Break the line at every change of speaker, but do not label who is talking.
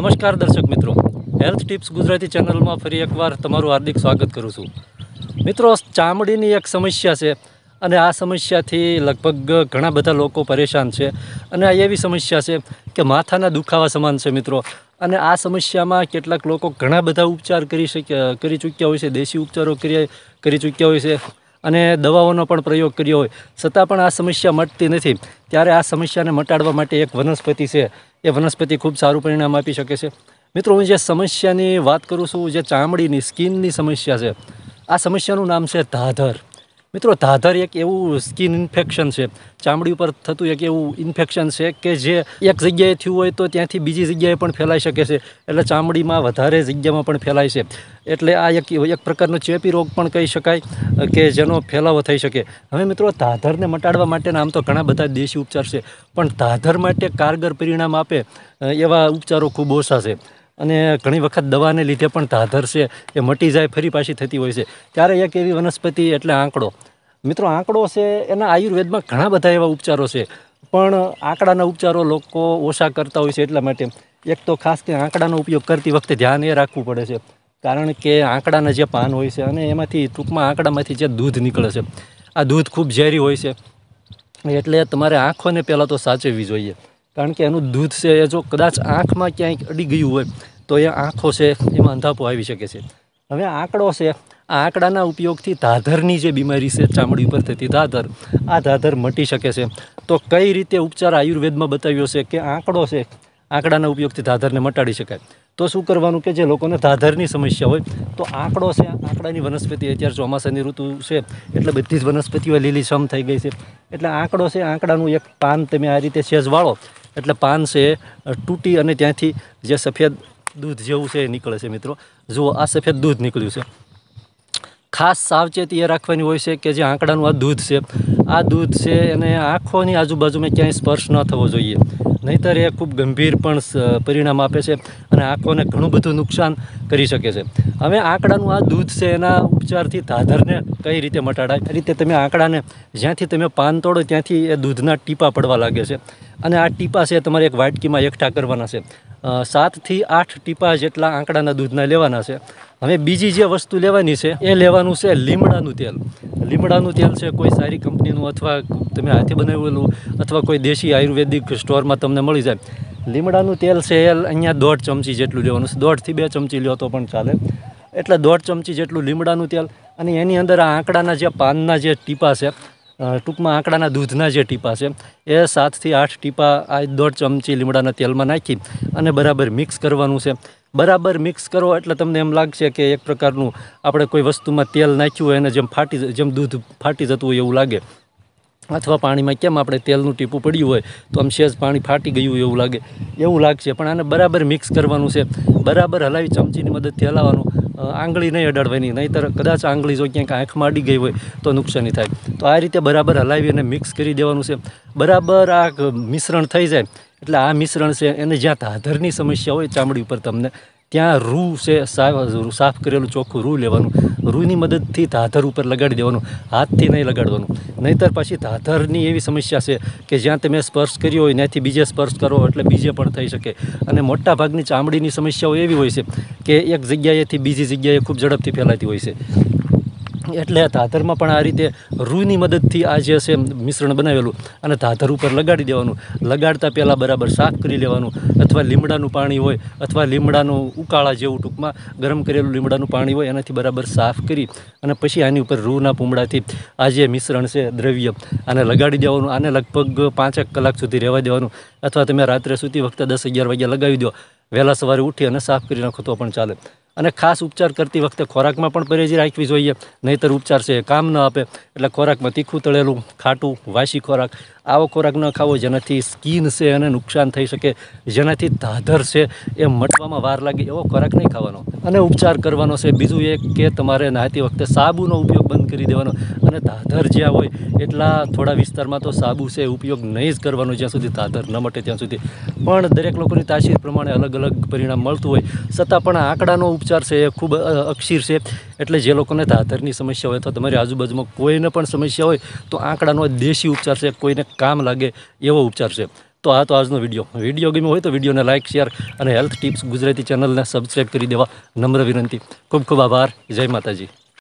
નમસ્કાર દર્શક મિત્રો હેલ્થ ટિપ્સ ગુજરાતી ચેનલમાં ફરી એકવાર તમારું હાર્દિક સ્વાગત કરું છું મિત્રો ચામડીની એક સમસ્યા છે અને આ સમસ્યાથી લગભગ ઘણા બધા લોકો પરેશાન છે અને આ એવી સમસ્યા છે કે માથાના દુખાવા સમાન છે મિત્રો અને આ સમસ્યામાં કેટલાક લોકો ઘણા બધા ઉપચાર કરી શક્યા કરી ચૂક્યા હોય છે દેશી ઉપચારો કરી કરી ચૂક્યા હોય છે અને દવાઓનો પણ પ્રયોગ કર્યો હોય છતાં પણ આ સમસ્યા મટતી નથી ત્યારે આ સમસ્યાને મટાડવા માટે એક વનસ્પતિ છે એ વનસ્પતિ ખૂબ સારું પરિણામ આપી શકે છે મિત્રો હું જે સમસ્યાની વાત કરું છું જે ચામડીની સ્કિનની સમસ્યા છે આ સમસ્યાનું નામ છે ધાધર મિત્રો ધાધર એક એવું સ્કિન ઇન્ફેક્શન છે ચામડી ઉપર થતું એક એવું ઇન્ફેક્શન છે કે જે એક જગ્યાએ થયું હોય તો ત્યાંથી બીજી જગ્યાએ પણ ફેલાઈ શકે છે એટલે ચામડીમાં વધારે જગ્યામાં પણ ફેલાય છે એટલે આ એક એક પ્રકારનો ચેપી રોગ પણ કહી શકાય કે જેનો ફેલાવો થઈ શકે હવે મિત્રો ધાધરને મટાડવા માટેના આમ તો ઘણા બધા દેશી ઉપચાર છે પણ ધાધર માટે કારગર પરિણામ આપે એવા ઉપચારો ખૂબ ઓછા છે અને ઘણી વખત દવાને લીધે પણ ધાધર છે એ મટી જાય ફરી પાછી થતી હોય છે ત્યારે એક એવી વનસ્પતિ એટલે આંકડો મિત્રો આંકડો છે એના આયુર્વેદમાં ઘણા બધા એવા ઉપચારો છે પણ આંકડાના ઉપચારો લોકો ઓછા કરતા હોય છે એટલા માટે એક તો ખાસ કે આંકડાનો ઉપયોગ કરતી વખતે ધ્યાન એ રાખવું પડે છે કારણ કે આંકડાના જે પાન હોય છે અને એમાંથી ટૂંકમાં આંકડામાંથી જે દૂધ નીકળે છે આ દૂધ ખૂબ ઝેરી હોય છે એટલે તમારે આંખોને પહેલાં તો સાચવવી જોઈએ કારણ કે એનું દૂધ છે એ જો કદાચ આંખમાં ક્યાંક અડી ગયું હોય તો એ આંખો છે એમાં અંધાપો આવી શકે છે હવે આંકડો છે આ આંકડાના ઉપયોગથી ધાધરની જે બીમારી છે ચામડી ઉપર થતી ધાધર આ ધાધર મટી શકે છે તો કઈ રીતે ઉપચાર આયુર્વેદમાં બતાવ્યો છે કે આંકડો છે આંકડાના ઉપયોગથી ધાધરને મટાડી શકાય તો શું કરવાનું કે જે લોકોને ધાધરની સમસ્યા હોય તો આંકડો છે આંકડાની વનસ્પતિ અત્યારે ચોમાસાની ઋતુ છે એટલે બધી જ વનસ્પતિઓ લીલીછમ થઈ ગઈ છે એટલે આંકડો છે આંકડાનું એક પાન તમે આ રીતે સેજ વાળો એટલે પાન છે તૂટી અને ત્યાંથી જે સફેદ દૂધ જેવું છે એ નીકળે છે મિત્રો જુઓ આ સફેદ દૂધ નીકળ્યું છે ખાસ સાવચેતી એ રાખવાની હોય છે કે જે આંકડાનું આ દૂધ છે આ દૂધ છે એને આંખોની આજુબાજુમાં ક્યાંય સ્પર્શ ન થવો જોઈએ નહીતર એ ખૂબ ગંભીર પણ પરિણામ આપે છે અને આંખોને ઘણું બધું નુકસાન કરી શકે છે હવે આંકડાનું આ દૂધ છે એના ઉપચારથી ધાધરને કઈ રીતે મટાડાય એ રીતે તમે આંકડાને જ્યાંથી તમે પાન તોડો ત્યાંથી એ દૂધના ટીપા પડવા લાગે છે અને આ ટીપા છે તમારે એક વાટકીમાં એકઠા કરવાના છે સાતથી આઠ ટીપા જેટલા આંકડાના દૂધના લેવાના છે હવે બીજી જે વસ્તુ લેવાની છે એ લેવાનું છે લીમડાનું તેલ લીમડાનું તેલ છે કોઈ સારી કંપનીનું અથવા તમે હાથે બનાવેલું અથવા કોઈ દેશી આયુર્વેદિક સ્ટોરમાં તમને મળી જાય લીમડાનું તેલ છે એ અહીંયા દોઢ ચમચી જેટલું લેવાનું છે દોઢથી બે ચમચી લ્યો તો પણ ચાલે એટલે દોઢ ચમચી જેટલું લીમડાનું તેલ અને એની અંદર આ આંકડાના જે પાનના જે ટીપા છે ટૂંકમાં આંકડાના દૂધના જે ટીપા છે એ સાતથી આઠ ટીપા આ દોઢ ચમચી લીમડાના તેલમાં નાખી અને બરાબર મિક્સ કરવાનું છે બરાબર મિક્સ કરો એટલે તમને એમ લાગશે કે એક પ્રકારનું આપણે કોઈ વસ્તુમાં તેલ નાખ્યું હોય અને જેમ ફાટી જેમ દૂધ ફાટી જતું હોય એવું લાગે અથવા પાણીમાં કેમ આપણે તેલનું ટીપું પડ્યું હોય તો આમ સેજ પાણી ફાટી ગયું એવું લાગે એવું લાગશે પણ આને બરાબર મિક્સ કરવાનું છે બરાબર હલાવી ચમચીની મદદથી હલાવવાનું આંગળી નહીં અડાડવાની નહીંતર કદાચ આંગળી જો ક્યાંક આંખ માડી ગઈ હોય તો નુકસાની થાય તો આ રીતે બરાબર હલાવી અને મિક્સ કરી દેવાનું છે બરાબર આ મિશ્રણ થઈ જાય એટલે આ મિશ્રણ છે એને જ્યાં ધાધરની સમસ્યા હોય ચામડી ઉપર તમને ત્યાં રૂ છે સાફ કરેલું ચોખ્ખું રૂ લેવાનું રૂની મદદથી ધાધર ઉપર લગાડી દેવાનું હાથથી નહીં લગાડવાનું નહીંતર પાછી ધાધરની એવી સમસ્યા છે કે જ્યાં તમે સ્પર્શ કર્યો હોય ત્યાંથી બીજે સ્પર્શ કરો એટલે બીજે પણ થઈ શકે અને મોટાભાગની ચામડીની સમસ્યાઓ એવી હોય છે કે એક જગ્યાએથી બીજી જગ્યાએ ખૂબ ઝડપથી ફેલાતી હોય છે એટલે ધાતરમાં પણ આ રીતે રૂની મદદથી આ જે છે મિશ્રણ બનાવેલું અને ધાતર ઉપર લગાડી દેવાનું લગાડતા પહેલાં બરાબર સાફ કરી લેવાનું અથવા લીમડાનું પાણી હોય અથવા લીમડાનું ઉકાળા જેવું ટૂંકમાં ગરમ કરેલું લીમડાનું પાણી હોય એનાથી બરાબર સાફ કરી અને પછી આની ઉપર રૂના પૂમડાથી આ જે મિશ્રણ છે દ્રવ્ય આને લગાડી દેવાનું આને લગભગ પાંચેક કલાક સુધી રહેવા દેવાનું અથવા તમે રાત્રે સૂતી વખતે દસ અગિયાર વાગ્યા લગાવી દો વહેલા સવારે ઉઠી અને સાફ કરી નાખો તો પણ ચાલે અને ખાસ ઉપચાર કરતી વખતે ખોરાકમાં પણ પરેજી રાખવી જોઈએ નહીંતર ઉપચાર છે કામ ન આપે એટલે ખોરાકમાં તીખું તળેલું ખાટું વાસી ખોરાક આવો ખોરાક ન ખાવો જેનાથી સ્કીન છે અને નુકસાન થઈ શકે જેનાથી ધાધર છે એ મટવામાં વાર લાગે એવો ખોરાક નહીં ખાવાનો અને ઉપચાર કરવાનો છે બીજું એક કે તમારે નાહતી વખતે સાબુનો ઉપયોગ બંધ કરી દેવાનો અને ધાધર જ્યાં હોય એટલા થોડા વિસ્તારમાં તો સાબુ છે ઉપયોગ નહીં જ કરવાનો જ્યાં સુધી ધાધર ન મટે ત્યાં સુધી પણ દરેક લોકોની તાસીર પ્રમાણે અલગ અલગ પરિણામ મળતું હોય છતાં પણ આંકડાનો ઉપચાર ઉપચાર છે એ ખૂબ અક્ષીર છે એટલે જે લોકોને ધાતરની સમસ્યા હોય અથવા તમારી આજુબાજુમાં કોઈને પણ સમસ્યા હોય તો આંકડાનો દેશી ઉપચાર છે કોઈને કામ લાગે એવો ઉપચાર છે તો આ તો આજનો વિડીયો વિડીયો ગમ્યો હોય તો વિડીયોને લાઇક શેર અને હેલ્થ ટિપ્સ ગુજરાતી ચેનલને સબસ્ક્રાઈબ કરી દેવા નમ્ર વિનંતી ખૂબ ખૂબ આભાર જય માતાજી